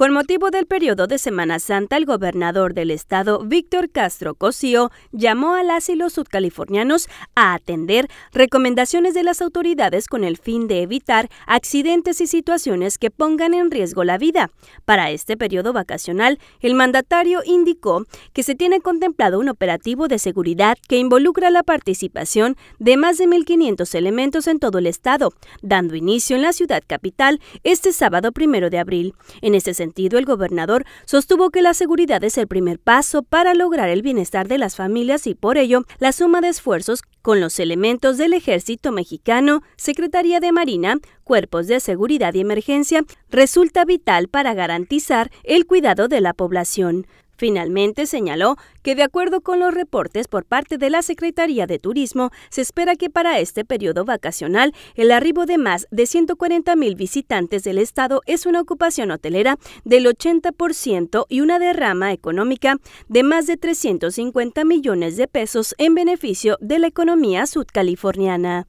Con motivo del periodo de Semana Santa, el gobernador del estado, Víctor Castro Cosío, llamó a las los sudcalifornianos a atender recomendaciones de las autoridades con el fin de evitar accidentes y situaciones que pongan en riesgo la vida. Para este periodo vacacional, el mandatario indicó que se tiene contemplado un operativo de seguridad que involucra la participación de más de 1.500 elementos en todo el estado, dando inicio en la ciudad capital este sábado primero de abril. En este sentido, el gobernador sostuvo que la seguridad es el primer paso para lograr el bienestar de las familias y por ello la suma de esfuerzos con los elementos del Ejército Mexicano, Secretaría de Marina, cuerpos de seguridad y emergencia resulta vital para garantizar el cuidado de la población. Finalmente señaló que de acuerdo con los reportes por parte de la Secretaría de Turismo, se espera que para este periodo vacacional el arribo de más de 140 mil visitantes del estado es una ocupación hotelera del 80% y una derrama económica de más de 350 millones de pesos en beneficio de la economía sudcaliforniana.